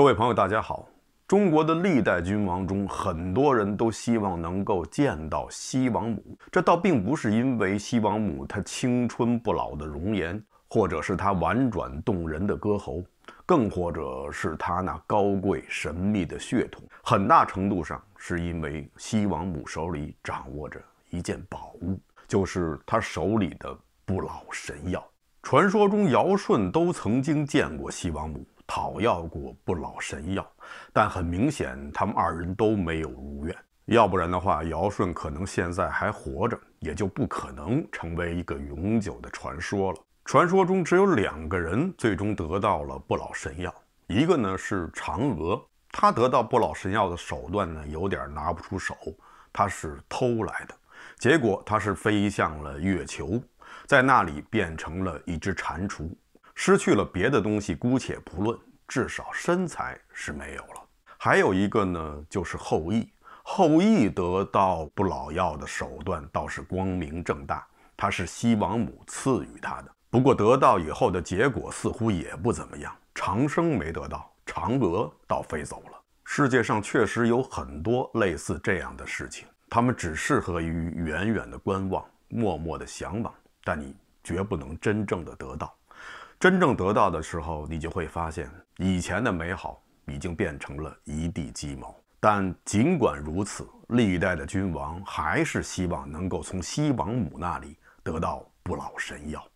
各位朋友，大家好。中国的历代君王中，很多人都希望能够见到西王母。这倒并不是因为西王母她青春不老的容颜，或者是她婉转动人的歌喉，更或者是她那高贵神秘的血统。很大程度上，是因为西王母手里掌握着一件宝物，就是她手里的不老神药。传说中，尧舜都曾经见过西王母。讨要过不老神药，但很明显，他们二人都没有如愿。要不然的话，尧舜可能现在还活着，也就不可能成为一个永久的传说了。传说中只有两个人最终得到了不老神药，一个呢是嫦娥，她得到不老神药的手段呢有点拿不出手，她是偷来的。结果她是飞向了月球，在那里变成了一只蟾蜍，失去了别的东西，姑且不论。至少身材是没有了。还有一个呢，就是后羿。后羿得到不老药的手段倒是光明正大，他是西王母赐予他的。不过得到以后的结果似乎也不怎么样，长生没得到，嫦娥倒飞走了。世界上确实有很多类似这样的事情，他们只适合于远远的观望，默默的向往，但你绝不能真正的得到。真正得到的时候，你就会发现。以前的美好已经变成了一地鸡毛，但尽管如此，历代的君王还是希望能够从西王母那里得到不老神药。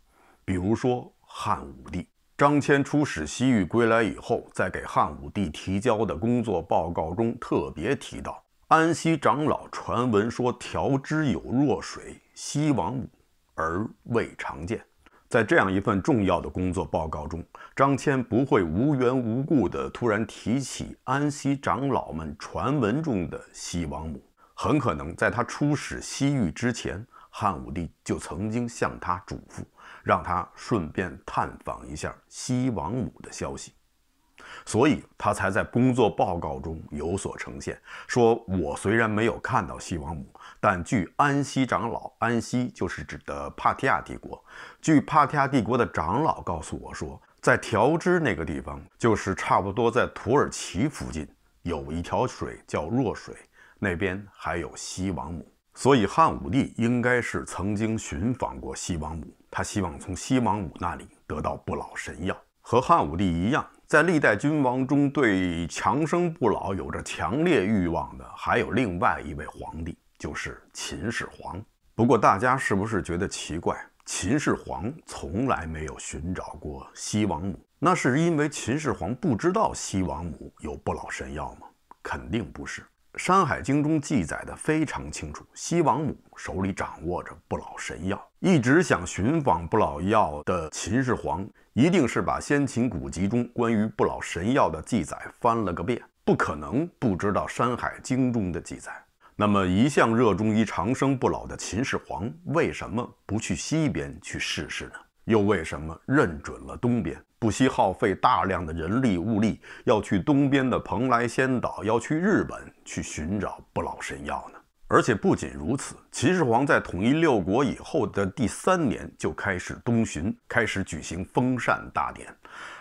比如说汉武帝，张骞出使西域归来以后，在给汉武帝提交的工作报告中特别提到，安息长老传闻说调之有弱水，西王母而未常见。在这样一份重要的工作报告中，张骞不会无缘无故地突然提起安西长老们传闻中的西王母。很可能在他出使西域之前，汉武帝就曾经向他嘱咐，让他顺便探访一下西王母的消息。所以他才在工作报告中有所呈现，说我虽然没有看到西王母，但据安息长老，安息就是指的帕提亚帝国，据帕提亚帝国的长老告诉我说，在调支那个地方，就是差不多在土耳其附近，有一条水叫弱水，那边还有西王母，所以汉武帝应该是曾经寻访过西王母，他希望从西王母那里得到不老神药，和汉武帝一样。在历代君王中，对长生不老有着强烈欲望的，还有另外一位皇帝，就是秦始皇。不过，大家是不是觉得奇怪？秦始皇从来没有寻找过西王母，那是因为秦始皇不知道西王母有不老神药吗？肯定不是。《山海经》中记载的非常清楚，西王母手里掌握着不老神药，一直想寻访不老药的秦始皇，一定是把先秦古籍中关于不老神药的记载翻了个遍，不可能不知道《山海经》中的记载。那么，一向热衷于长生不老的秦始皇，为什么不去西边去试试呢？又为什么认准了东边？不惜耗费大量的人力物力，要去东边的蓬莱仙岛，要去日本去寻找不老神药呢。而且不仅如此，秦始皇在统一六国以后的第三年就开始东巡，开始举行封禅大典，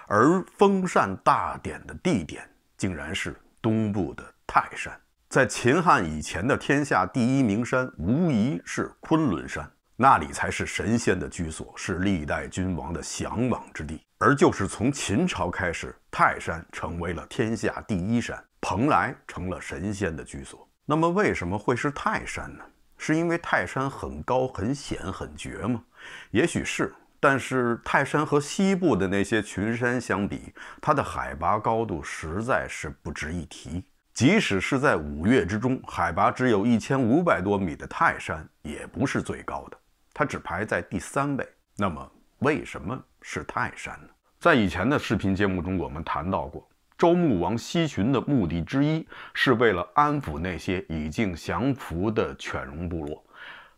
而封禅大典的地点竟然是东部的泰山。在秦汉以前的天下第一名山，无疑是昆仑山。那里才是神仙的居所，是历代君王的向往之地。而就是从秦朝开始，泰山成为了天下第一山，蓬莱成了神仙的居所。那么为什么会是泰山呢？是因为泰山很高、很险、很绝吗？也许是，但是泰山和西部的那些群山相比，它的海拔高度实在是不值一提。即使是在五岳之中，海拔只有一千五百多米的泰山，也不是最高的。它只排在第三位。那么，为什么是泰山呢？在以前的视频节目中，我们谈到过，周穆王西巡的目的之一是为了安抚那些已经降服的犬戎部落，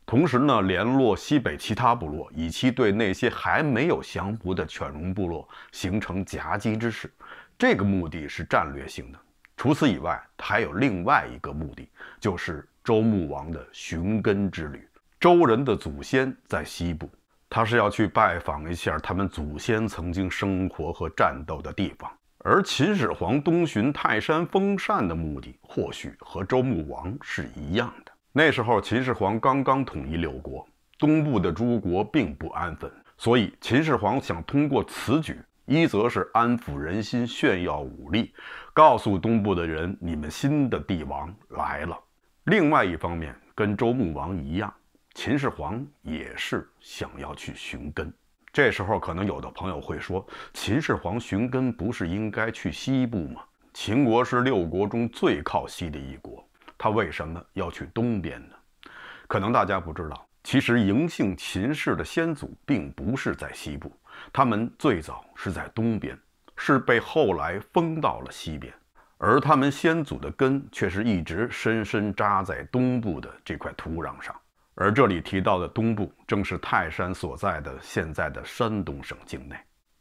同时呢，联络西北其他部落，以期对那些还没有降服的犬戎部落形成夹击之势。这个目的是战略性的。除此以外，还有另外一个目的，就是周穆王的寻根之旅。周人的祖先在西部，他是要去拜访一下他们祖先曾经生活和战斗的地方。而秦始皇东巡泰山封禅的目的，或许和周穆王是一样的。那时候，秦始皇刚刚统一六国，东部的诸国并不安分，所以秦始皇想通过此举，一则是安抚人心、炫耀武力，告诉东部的人你们新的帝王来了；另外一方面，跟周穆王一样。秦始皇也是想要去寻根。这时候，可能有的朋友会说：“秦始皇寻根不是应该去西部吗？秦国是六国中最靠西的一国，他为什么要去东边呢？”可能大家不知道，其实嬴姓秦氏的先祖并不是在西部，他们最早是在东边，是被后来封到了西边，而他们先祖的根却是一直深深扎在东部的这块土壤上。而这里提到的东部，正是泰山所在的现在的山东省境内。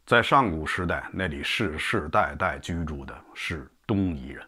在上古时代，那里世世代代居住的是东夷人，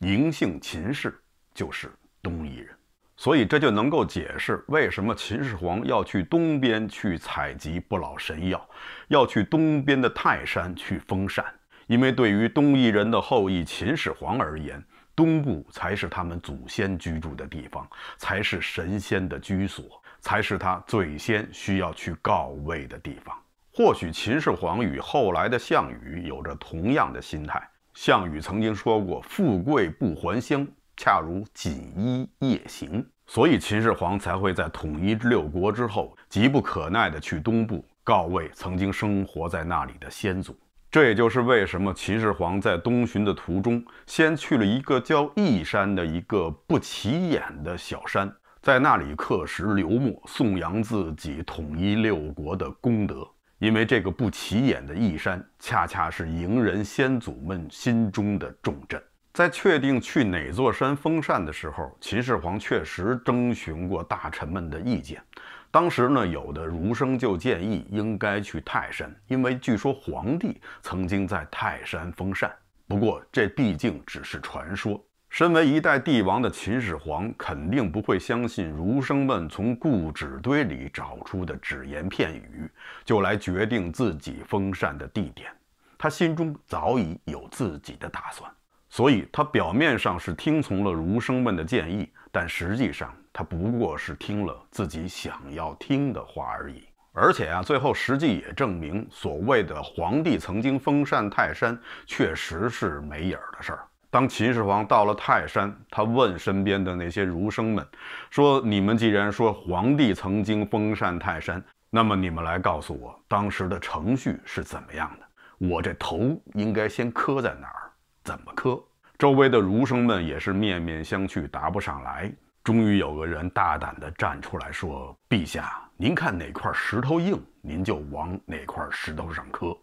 嬴姓秦氏就是东夷人，所以这就能够解释为什么秦始皇要去东边去采集不老神药，要去东边的泰山去封禅，因为对于东夷人的后裔秦始皇而言。东部才是他们祖先居住的地方，才是神仙的居所，才是他最先需要去告慰的地方。或许秦始皇与后来的项羽有着同样的心态。项羽曾经说过：“富贵不还乡，恰如锦衣夜行。”所以秦始皇才会在统一六国之后，急不可耐地去东部告慰曾经生活在那里的先祖。这也就是为什么秦始皇在东巡的途中，先去了一个叫义山的一个不起眼的小山，在那里刻石留墨，颂扬自己统一六国的功德。因为这个不起眼的义山，恰恰是嬴人先祖们心中的重镇。在确定去哪座山封禅的时候，秦始皇确实征询过大臣们的意见。当时呢，有的儒生就建议应该去泰山，因为据说皇帝曾经在泰山封禅。不过这毕竟只是传说。身为一代帝王的秦始皇肯定不会相信儒生们从故纸堆里找出的只言片语，就来决定自己封禅的地点。他心中早已有自己的打算，所以他表面上是听从了儒生们的建议，但实际上。他不过是听了自己想要听的话而已，而且啊，最后实际也证明，所谓的皇帝曾经封禅泰山，确实是没影儿的事儿。当秦始皇到了泰山，他问身边的那些儒生们说：“你们既然说皇帝曾经封禅泰山，那么你们来告诉我，当时的程序是怎么样的？我这头应该先磕在哪儿？怎么磕？”周围的儒生们也是面面相觑，答不上来。终于有个人大胆地站出来说：“陛下，您看哪块石头硬，您就往哪块石头上磕。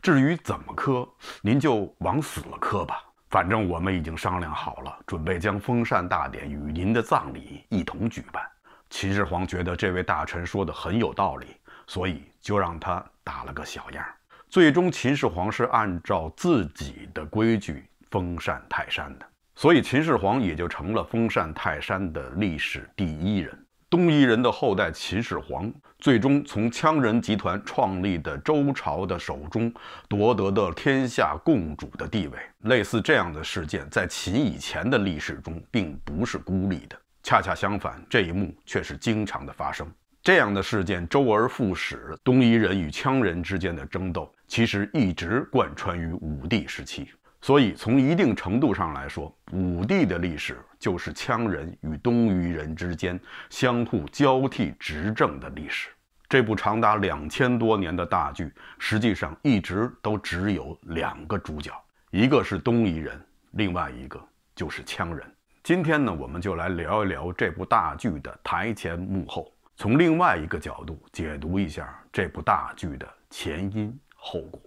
至于怎么磕，您就往死了磕吧。反正我们已经商量好了，准备将封禅大典与您的葬礼一同举办。”秦始皇觉得这位大臣说的很有道理，所以就让他打了个小样。最终，秦始皇是按照自己的规矩封禅泰山的。所以，秦始皇也就成了封禅泰山的历史第一人。东夷人的后代秦始皇，最终从羌人集团创立的周朝的手中夺得的天下共主的地位。类似这样的事件，在秦以前的历史中并不是孤立的，恰恰相反，这一幕却是经常的发生。这样的事件周而复始，东夷人与羌人之间的争斗，其实一直贯穿于武帝时期。所以，从一定程度上来说，武帝的历史就是羌人与东夷人之间相互交替执政的历史。这部长达两千多年的大剧，实际上一直都只有两个主角，一个是东夷人，另外一个就是羌人。今天呢，我们就来聊一聊这部大剧的台前幕后，从另外一个角度解读一下这部大剧的前因后果。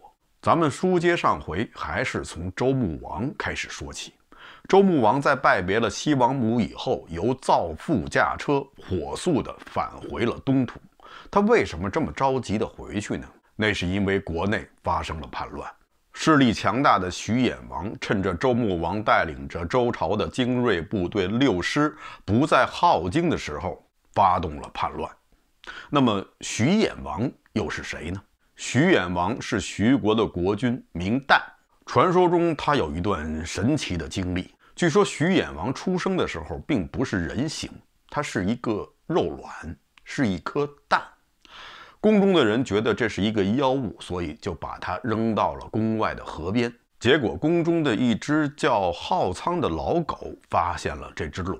咱们书接上回，还是从周穆王开始说起。周穆王在拜别了西王母以后，由造父驾车，火速的返回了东土。他为什么这么着急的回去呢？那是因为国内发生了叛乱。势力强大的徐衍王，趁着周穆王带领着周朝的精锐部队六师不在镐京的时候，发动了叛乱。那么，徐衍王又是谁呢？徐衍王是徐国的国君，名旦。传说中，他有一段神奇的经历。据说，徐衍王出生的时候并不是人形，他是一个肉卵，是一颗蛋。宫中的人觉得这是一个妖物，所以就把它扔到了宫外的河边。结果，宫中的一只叫浩仓的老狗发现了这只卵，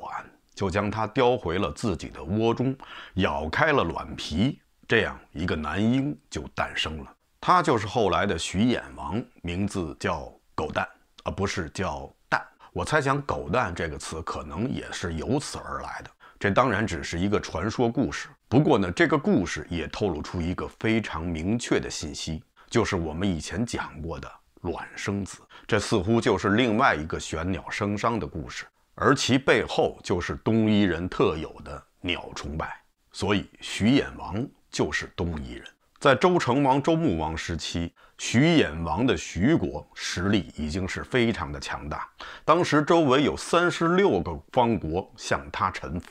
就将它叼回了自己的窝中，咬开了卵皮。这样一个男婴就诞生了，他就是后来的徐衍王，名字叫狗蛋，啊，不是叫蛋。我猜想“狗蛋”这个词可能也是由此而来的。这当然只是一个传说故事，不过呢，这个故事也透露出一个非常明确的信息，就是我们以前讲过的卵生子。这似乎就是另外一个玄鸟生商的故事，而其背后就是东夷人特有的鸟崇拜。所以，徐偃王。就是东夷人，在周成王、周穆王时期，徐偃王的徐国实力已经是非常的强大，当时周围有三十六个方国向他臣服。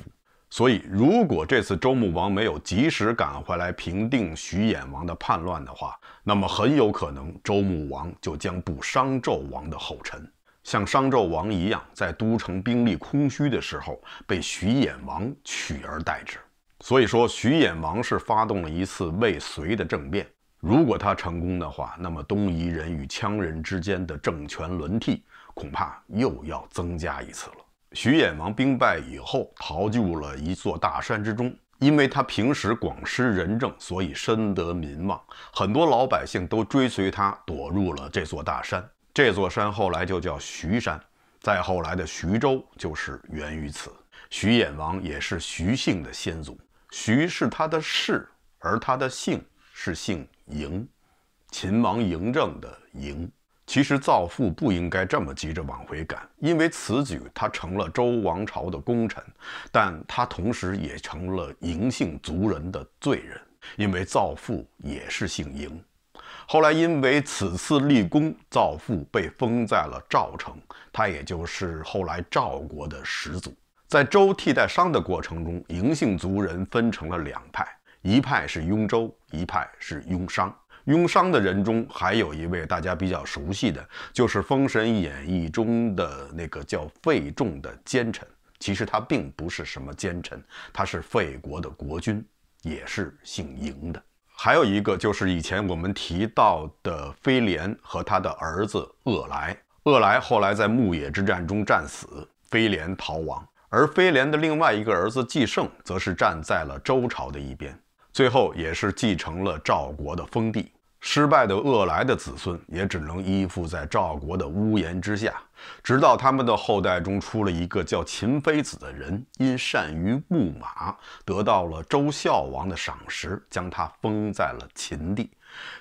所以，如果这次周穆王没有及时赶回来平定徐偃王的叛乱的话，那么很有可能周穆王就将步商纣王的后尘，像商纣王一样，在都城兵力空虚的时候被徐偃王取而代之。所以说，徐偃王是发动了一次未遂的政变。如果他成功的话，那么东夷人与羌人之间的政权轮替恐怕又要增加一次了。徐偃王兵败以后，逃入了一座大山之中。因为他平时广施仁政，所以深得民望，很多老百姓都追随他，躲入了这座大山。这座山后来就叫徐山，再后来的徐州就是源于此。徐偃王也是徐姓的先祖。徐是他的氏，而他的姓是姓嬴，秦王嬴政的嬴。其实造父不应该这么急着往回赶，因为此举他成了周王朝的功臣，但他同时也成了嬴姓族人的罪人，因为造父也是姓嬴。后来因为此次立功，造父被封在了赵城，他也就是后来赵国的始祖。在周替代商的过程中，嬴姓族人分成了两派，一派是雍州，一派是雍商。雍商的人中，还有一位大家比较熟悉的，就是《封神演义》中的那个叫费仲的奸臣。其实他并不是什么奸臣，他是费国的国君，也是姓嬴的。还有一个就是以前我们提到的飞廉和他的儿子恶来。恶来后来在牧野之战中战死，飞廉逃亡。而飞廉的另外一个儿子季胜，则是站在了周朝的一边，最后也是继承了赵国的封地。失败的恶来的子孙，也只能依附在赵国的屋檐之下。直到他们的后代中出了一个叫秦非子的人，因善于牧马，得到了周孝王的赏识，将他封在了秦地，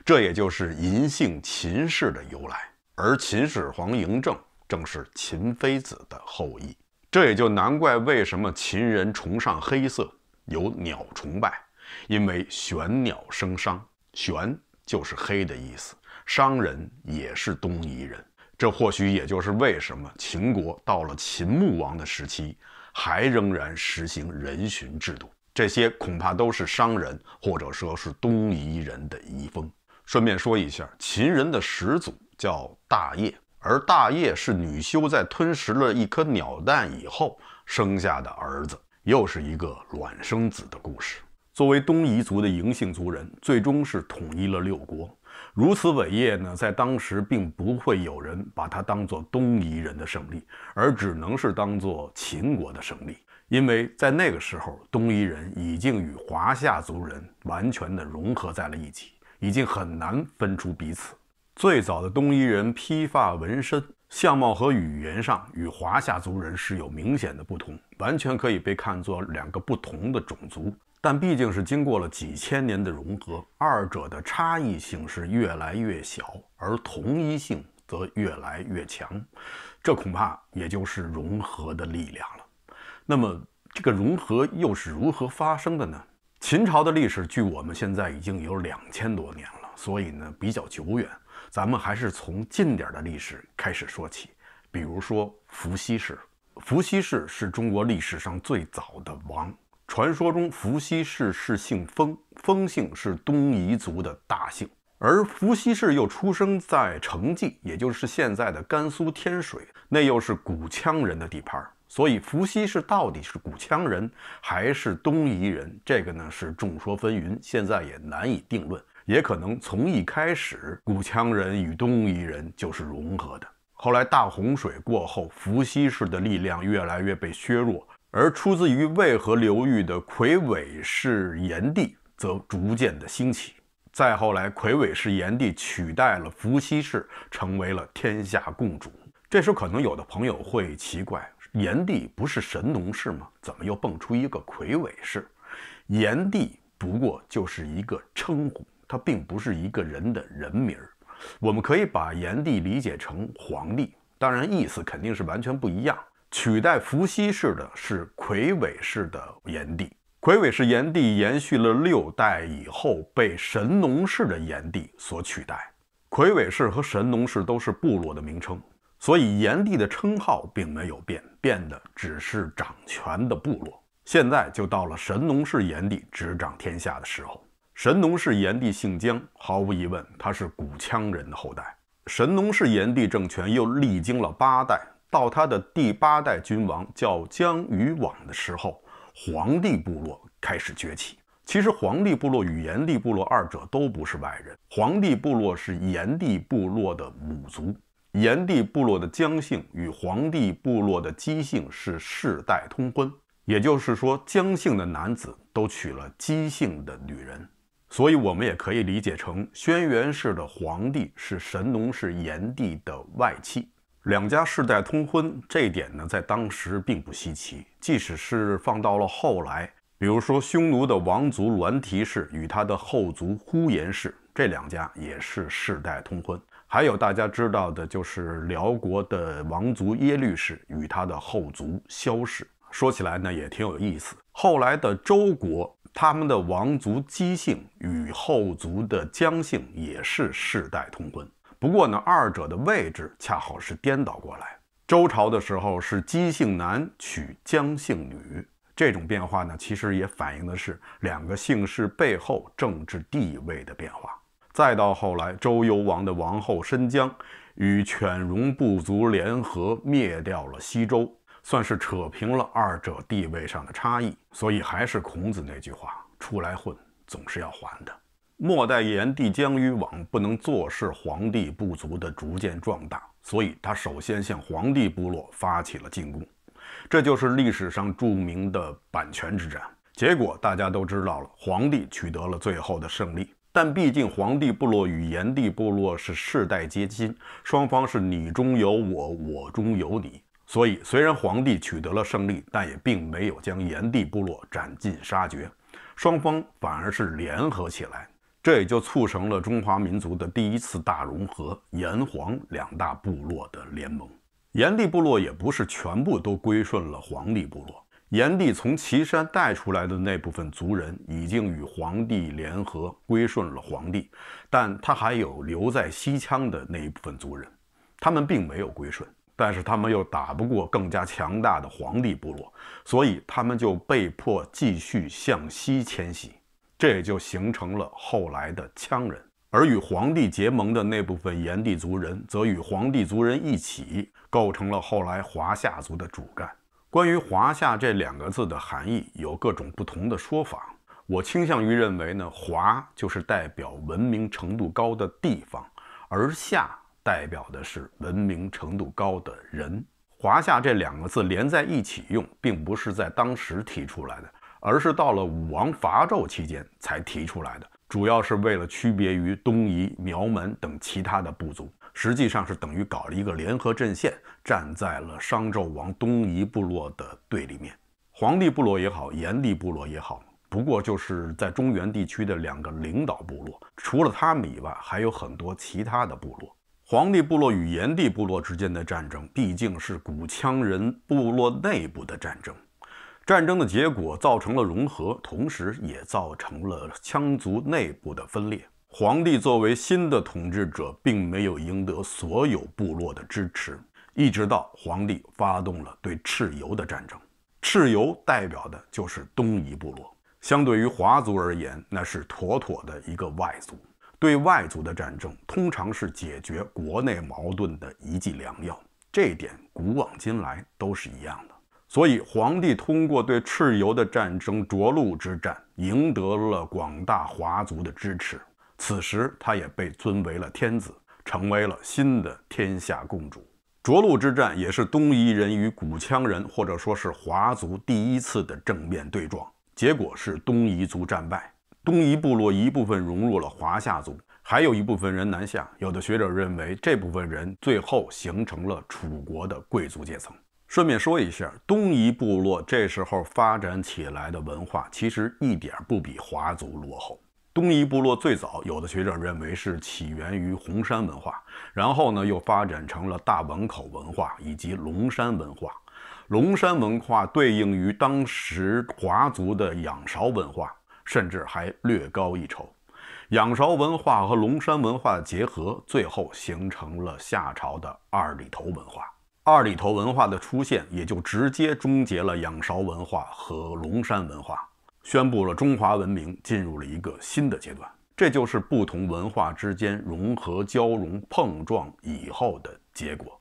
这也就是银姓秦氏的由来。而秦始皇嬴政，正是秦非子的后裔。这也就难怪为什么秦人崇尚黑色，有鸟崇拜，因为玄鸟生商，玄就是黑的意思。商人也是东夷人，这或许也就是为什么秦国到了秦穆王的时期，还仍然实行人巡制度。这些恐怕都是商人或者说是东夷人的遗风。顺便说一下，秦人的始祖叫大业。而大业是女修在吞食了一颗鸟蛋以后生下的儿子，又是一个卵生子的故事。作为东夷族的嬴姓族人，最终是统一了六国。如此伟业呢，在当时并不会有人把它当做东夷人的胜利，而只能是当做秦国的胜利。因为在那个时候，东夷人已经与华夏族人完全的融合在了一起，已经很难分出彼此。最早的东夷人披发纹身，相貌和语言上与华夏族人是有明显的不同，完全可以被看作两个不同的种族。但毕竟是经过了几千年的融合，二者的差异性是越来越小，而同一性则越来越强。这恐怕也就是融合的力量了。那么，这个融合又是如何发生的呢？秦朝的历史距我们现在已经有两千多年了，所以呢，比较久远。咱们还是从近点儿的历史开始说起，比如说伏羲氏。伏羲氏是中国历史上最早的王。传说中，伏羲氏是姓封，封姓是东夷族的大姓，而伏羲氏又出生在成纪，也就是现在的甘肃天水，那又是古羌人的地盘。所以，伏羲氏到底是古羌人还是东夷人，这个呢是众说纷纭，现在也难以定论。也可能从一开始，古羌人与东夷人就是融合的。后来大洪水过后，伏羲氏的力量越来越被削弱，而出自于渭河流域的魁尾氏炎帝则逐渐的兴起。再后来，魁尾氏炎帝取代了伏羲氏，成为了天下共主。这时候，可能有的朋友会奇怪：炎帝不是神农氏吗？怎么又蹦出一个魁尾氏？炎帝不过就是一个称呼。他并不是一个人的人名儿，我们可以把炎帝理解成皇帝，当然意思肯定是完全不一样。取代伏羲氏的是魁伟氏的炎帝，魁伟氏炎帝延续了六代以后，被神农氏的炎帝所取代。魁伟氏和神农氏都是部落的名称，所以炎帝的称号并没有变，变的只是掌权的部落。现在就到了神农氏炎帝执掌天下的时候。神农氏炎帝姓姜，毫无疑问，他是古羌人的后代。神农氏炎帝政权又历经了八代，到他的第八代君王叫姜禹网的时候，黄帝部落开始崛起。其实，黄帝部落与炎帝部落二者都不是外人，黄帝部落是炎帝部落的母族。炎帝部落的姜姓与黄帝部落的姬姓是世代通婚，也就是说，姜姓的男子都娶了姬姓的女人。所以，我们也可以理解成轩辕氏的皇帝是神农氏炎帝的外戚，两家世代通婚，这一点呢在当时并不稀奇。即使是放到了后来，比如说匈奴的王族栾提氏与他的后族呼延氏这两家也是世代通婚。还有大家知道的就是辽国的王族耶律氏与他的后族萧氏，说起来呢也挺有意思。后来的周国。他们的王族姬姓与后族的姜姓也是世代通婚，不过呢，二者的位置恰好是颠倒过来。周朝的时候是姬姓男娶姜姓女，这种变化呢，其实也反映的是两个姓氏背后政治地位的变化。再到后来，周幽王的王后申姜与犬戎部族联合灭掉了西周。算是扯平了二者地位上的差异，所以还是孔子那句话：“出来混，总是要还的。”末代炎帝姜于往不能坐视黄帝部族的逐渐壮大，所以他首先向黄帝部落发起了进攻，这就是历史上著名的阪泉之战。结果大家都知道了，黄帝取得了最后的胜利。但毕竟黄帝部落与炎帝部落是世代皆亲，双方是你中有我，我中有你。所以，虽然皇帝取得了胜利，但也并没有将炎帝部落斩尽杀绝，双方反而是联合起来，这也就促成了中华民族的第一次大融合——炎黄两大部落的联盟。炎帝部落也不是全部都归顺了皇帝部落，炎帝从岐山带出来的那部分族人已经与皇帝联合归顺了皇帝，但他还有留在西羌的那一部分族人，他们并没有归顺。但是他们又打不过更加强大的皇帝部落，所以他们就被迫继续向西迁徙，这也就形成了后来的羌人。而与皇帝结盟的那部分炎帝族人，则与皇帝族人一起构成了后来华夏族的主干。关于“华夏”这两个字的含义，有各种不同的说法。我倾向于认为呢，“华”就是代表文明程度高的地方，而“夏”。代表的是文明程度高的人。华夏这两个字连在一起用，并不是在当时提出来的，而是到了武王伐纣期间才提出来的。主要是为了区别于东夷、苗门等其他的部族，实际上是等于搞了一个联合阵线，站在了商纣王东夷部落的对立面。黄帝部落也好，炎帝部落也好，不过就是在中原地区的两个领导部落。除了他们以外，还有很多其他的部落。黄帝部落与炎帝部落之间的战争，毕竟是古羌人部落内部的战争。战争的结果造成了融合，同时也造成了羌族内部的分裂。黄帝作为新的统治者，并没有赢得所有部落的支持。一直到黄帝发动了对蚩尤的战争，蚩尤代表的就是东夷部落。相对于华族而言，那是妥妥的一个外族。对外族的战争通常是解决国内矛盾的一剂良药，这一点古往今来都是一样的。所以，皇帝通过对蚩尤的战争——涿鹿之战，赢得了广大华族的支持。此时，他也被尊为了天子，成为了新的天下共主。涿鹿之战也是东夷人与古羌人，或者说是华族第一次的正面对撞。结果是东夷族战败。东夷部落一部分融入了华夏族，还有一部分人南下。有的学者认为，这部分人最后形成了楚国的贵族阶层。顺便说一下，东夷部落这时候发展起来的文化，其实一点不比华族落后。东夷部落最早，有的学者认为是起源于红山文化，然后呢又发展成了大汶口文化以及龙山文化。龙山文化对应于当时华族的仰韶文化。甚至还略高一筹，仰韶文化和龙山文化的结合，最后形成了夏朝的二里头文化。二里头文化的出现，也就直接终结了仰韶文化和龙山文化，宣布了中华文明进入了一个新的阶段。这就是不同文化之间融合、交融、碰撞以后的结果。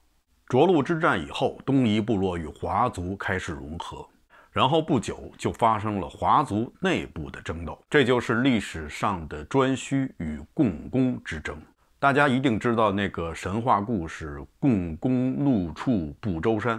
涿鹿之战以后，东夷部落与华族开始融合。然后不久就发生了华族内部的争斗，这就是历史上的颛顼与共工之争。大家一定知道那个神话故事《共工怒触不周山》。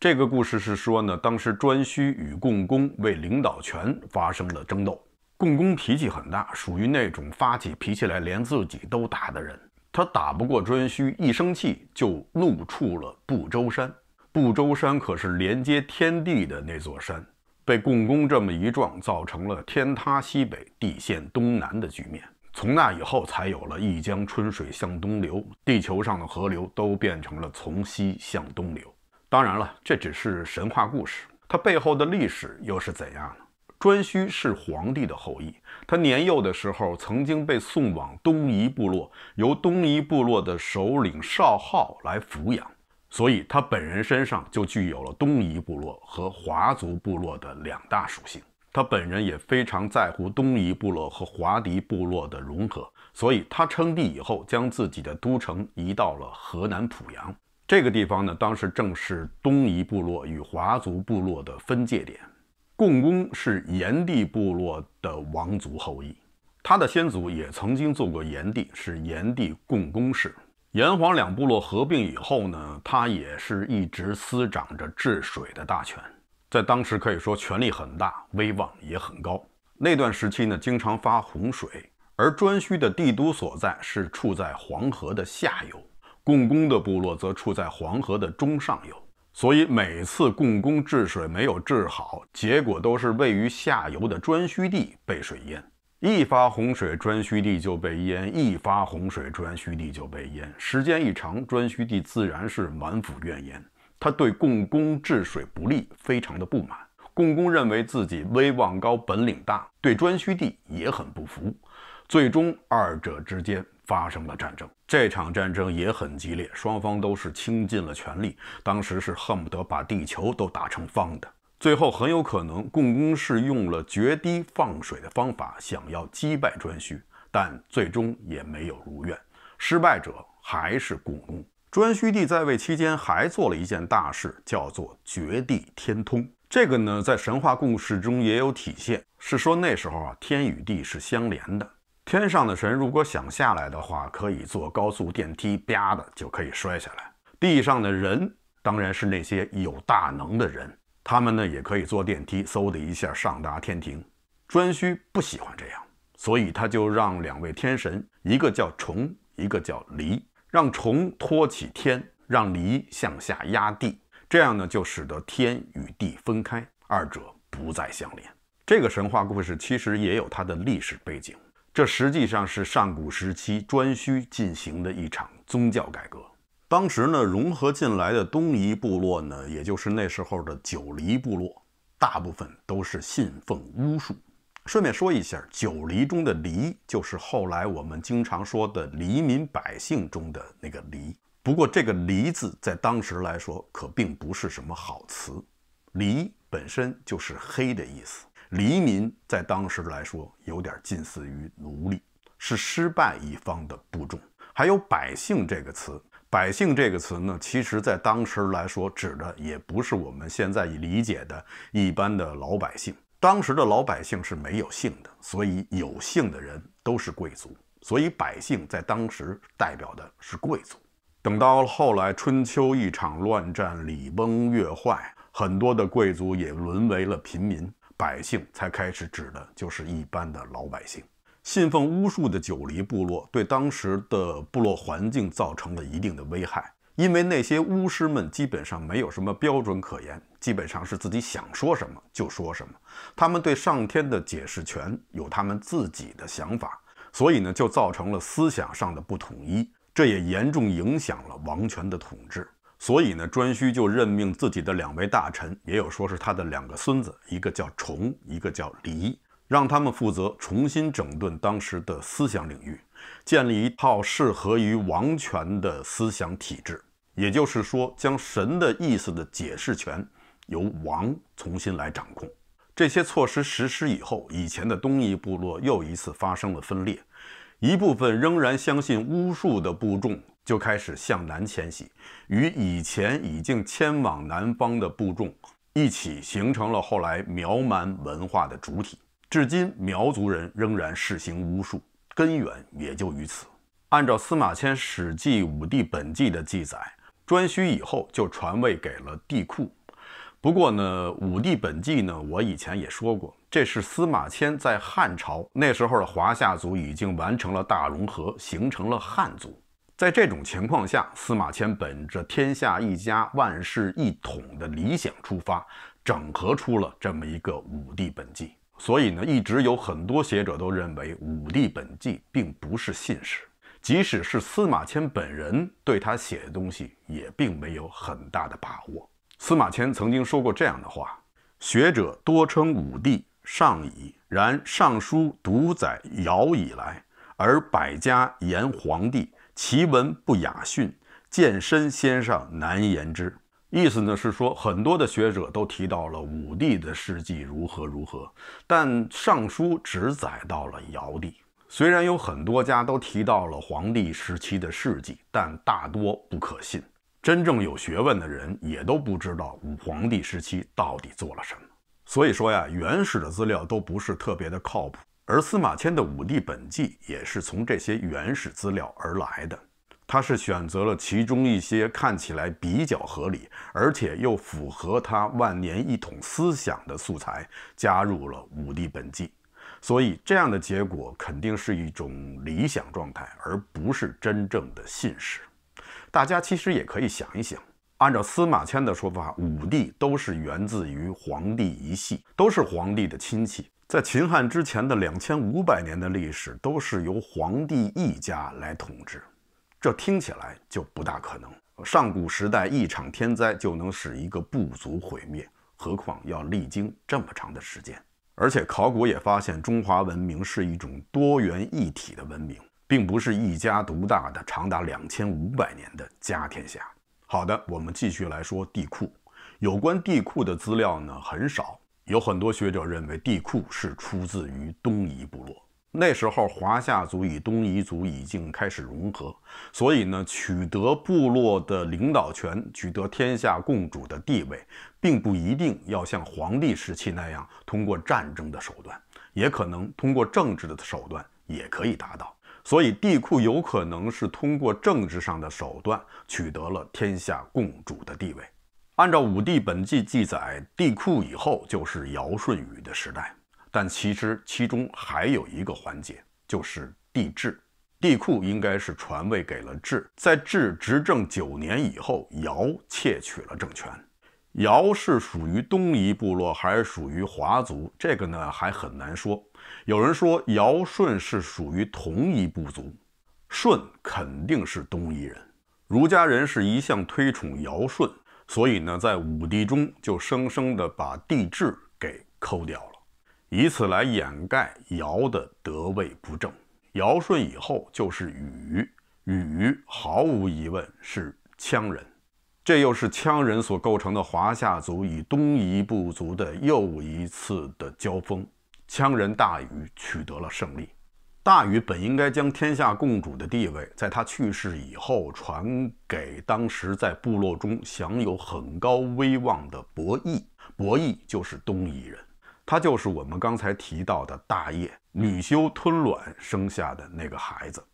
这个故事是说呢，当时颛顼与共工为领导权发生了争斗。共工脾气很大，属于那种发起脾气来连自己都打的人。他打不过颛顼，一生气就怒触了不周山。不周山可是连接天地的那座山，被共工这么一撞，造成了天塌西北、地陷东南的局面。从那以后，才有了“一江春水向东流”，地球上的河流都变成了从西向东流。当然了，这只是神话故事，它背后的历史又是怎样呢？颛顼是皇帝的后裔，他年幼的时候曾经被送往东夷部落，由东夷部落的首领少昊来抚养。所以他本人身上就具有了东夷部落和华族部落的两大属性。他本人也非常在乎东夷部落和华狄部落的融合，所以他称帝以后，将自己的都城移到了河南濮阳这个地方呢。当时正是东夷部落与华族部落的分界点。共工是炎帝部落的王族后裔，他的先祖也曾经做过炎帝，是炎帝共工氏。炎黄两部落合并以后呢，他也是一直司掌着治水的大权，在当时可以说权力很大，威望也很高。那段时期呢，经常发洪水，而颛顼的帝都所在是处在黄河的下游，共工的部落则处在黄河的中上游，所以每次共工治水没有治好，结果都是位于下游的颛顼地被水淹。一发洪水，颛顼帝就被淹；一发洪水，颛顼帝就被淹。时间一长，颛顼帝自然是满腹怨言，他对共工治水不利非常的不满。共工认为自己威望高、本领大，对颛顼帝也很不服。最终，二者之间发生了战争。这场战争也很激烈，双方都是倾尽了全力，当时是恨不得把地球都打成方的。最后很有可能，共工是用了决堤放水的方法，想要击败颛顼，但最终也没有如愿，失败者还是共工。颛顼帝在位期间还做了一件大事，叫做绝地天通。这个呢，在神话故事中也有体现，是说那时候啊，天与地是相连的，天上的神如果想下来的话，可以坐高速电梯，啪的就可以摔下来。地上的人当然是那些有大能的人。他们呢也可以坐电梯，嗖的一下上达天庭。颛顼不喜欢这样，所以他就让两位天神，一个叫重，一个叫离，让重托起天，让离向下压地，这样呢就使得天与地分开，二者不再相连。这个神话故事其实也有它的历史背景，这实际上是上古时期颛顼进行的一场宗教改革。当时呢，融合进来的东夷部落呢，也就是那时候的九黎部落，大部分都是信奉巫术。顺便说一下，九黎中的黎，就是后来我们经常说的黎民百姓中的那个黎。不过，这个黎字在当时来说，可并不是什么好词。黎本身就是黑的意思，黎民在当时来说，有点近似于奴隶，是失败一方的部众。还有百姓这个词。百姓这个词呢，其实，在当时来说，指的也不是我们现在理解的一般的老百姓。当时的老百姓是没有姓的，所以有姓的人都是贵族。所以，百姓在当时代表的是贵族。等到后来春秋一场乱战，礼崩乐坏，很多的贵族也沦为了平民，百姓才开始指的就是一般的老百姓。信奉巫术的九黎部落对当时的部落环境造成了一定的危害，因为那些巫师们基本上没有什么标准可言，基本上是自己想说什么就说什么，他们对上天的解释权有他们自己的想法，所以呢就造成了思想上的不统一，这也严重影响了王权的统治。所以呢，颛顼就任命自己的两位大臣，也有说是他的两个孙子，一个叫崇，一个叫黎。让他们负责重新整顿当时的思想领域，建立一套适合于王权的思想体制，也就是说，将神的意思的解释权由王重新来掌控。这些措施实施以后，以前的东夷部落又一次发生了分裂，一部分仍然相信巫术的部众就开始向南迁徙，与以前已经迁往南方的部众一起形成了后来苗蛮文化的主体。至今，苗族人仍然施行巫术，根源也就于此。按照司马迁《史记·武帝本纪》的记载，颛顼以后就传位给了帝喾。不过呢，《武帝本纪》呢，我以前也说过，这是司马迁在汉朝那时候的华夏族已经完成了大融合，形成了汉族。在这种情况下，司马迁本着“天下一家，万世一统”的理想出发，整合出了这么一个《武帝本纪》。所以呢，一直有很多学者都认为《武帝本纪》并不是信史，即使是司马迁本人对他写的东西也并没有很大的把握。司马迁曾经说过这样的话：“学者多称武帝上矣，然《尚书》独载尧以来，而百家言皇帝，其文不雅逊，见深先上难言之。”意思呢是说，很多的学者都提到了武帝的事迹如何如何，但《尚书》只载到了尧帝。虽然有很多家都提到了皇帝时期的事迹，但大多不可信。真正有学问的人也都不知道武皇帝时期到底做了什么。所以说呀，原始的资料都不是特别的靠谱，而司马迁的《武帝本纪》也是从这些原始资料而来的。他是选择了其中一些看起来比较合理，而且又符合他万年一统思想的素材，加入了武帝本纪，所以这样的结果肯定是一种理想状态，而不是真正的信史。大家其实也可以想一想，按照司马迁的说法，武帝都是源自于皇帝一系，都是皇帝的亲戚，在秦汉之前的两千五百年的历史，都是由皇帝一家来统治。这听起来就不大可能。上古时代，一场天灾就能使一个部族毁灭，何况要历经这么长的时间？而且考古也发现，中华文明是一种多元一体的文明，并不是一家独大的长达两千五百年的家天下。好的，我们继续来说地库。有关地库的资料呢很少，有很多学者认为地库是出自于东夷部落。那时候，华夏族与东夷族已经开始融合，所以呢，取得部落的领导权，取得天下共主的地位，并不一定要像皇帝时期那样通过战争的手段，也可能通过政治的手段也可以达到。所以，帝库有可能是通过政治上的手段取得了天下共主的地位。按照《五帝本纪》记载，帝库以后就是尧、舜、禹的时代。但其实其中还有一个环节，就是帝制。帝库应该是传位给了挚，在挚执政九年以后，尧窃取了政权。尧是属于东夷部落还是属于华族，这个呢还很难说。有人说尧舜是属于同一部族，舜肯定是东夷人。儒家人士一向推崇尧舜，所以呢，在五帝中就生生的把帝制给抠掉了。以此来掩盖尧的德位不正。尧舜以后就是禹，禹毫无疑问是羌人，这又是羌人所构成的华夏族与东夷部族的又一次的交锋。羌人大禹取得了胜利。大禹本应该将天下共主的地位，在他去世以后传给当时在部落中享有很高威望的伯益，伯益就是东夷人。他就是我们刚才提到的大业女修吞卵生下的那个孩子，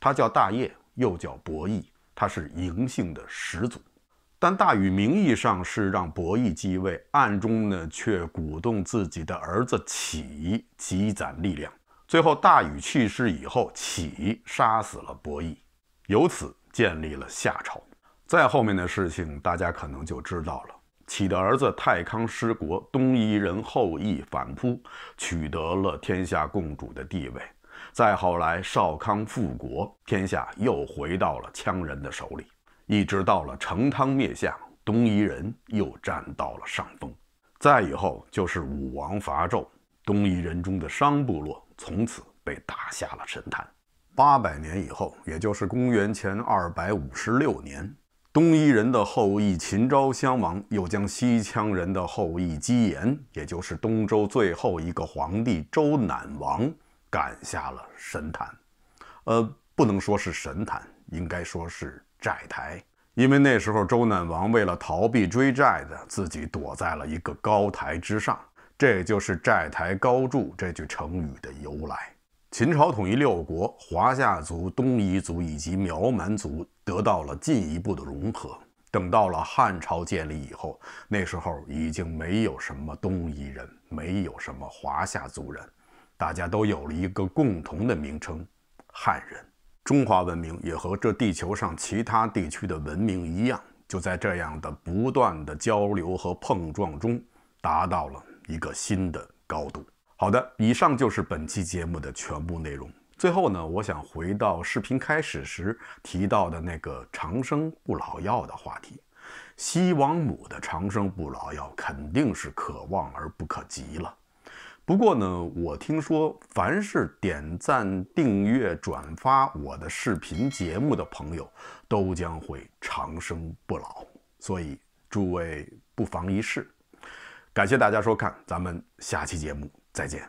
他叫大业，又叫伯益，他是嬴姓的始祖。但大禹名义上是让伯益继位，暗中呢却鼓动自己的儿子启积攒力量。最后大禹去世以后，启杀死了伯益，由此建立了夏朝。再后面的事情大家可能就知道了。启的儿子太康失国，东夷人后裔反扑，取得了天下共主的地位。再后来，少康复国，天下又回到了羌人的手里。一直到了成汤灭夏，东夷人又占到了上风。再以后就是武王伐纣，东夷人中的商部落从此被打下了神坛。八百年以后，也就是公元前二百五十六年。东夷人的后裔秦昭襄王又将西羌人的后裔姬延，也就是东周最后一个皇帝周赧王赶下了神坛。呃，不能说是神坛，应该说是债台。因为那时候周赧王为了逃避追债的，自己躲在了一个高台之上，这就是“债台高筑”这句成语的由来。秦朝统一六国，华夏族、东夷族以及苗蛮族得到了进一步的融合。等到了汉朝建立以后，那时候已经没有什么东夷人，没有什么华夏族人，大家都有了一个共同的名称——汉人。中华文明也和这地球上其他地区的文明一样，就在这样的不断的交流和碰撞中，达到了一个新的高度。好的，以上就是本期节目的全部内容。最后呢，我想回到视频开始时提到的那个长生不老药的话题。西王母的长生不老药肯定是可望而不可及了。不过呢，我听说凡是点赞、订阅、转发我的视频节目的朋友，都将会长生不老。所以诸位不妨一试。感谢大家收看，咱们下期节目。再见。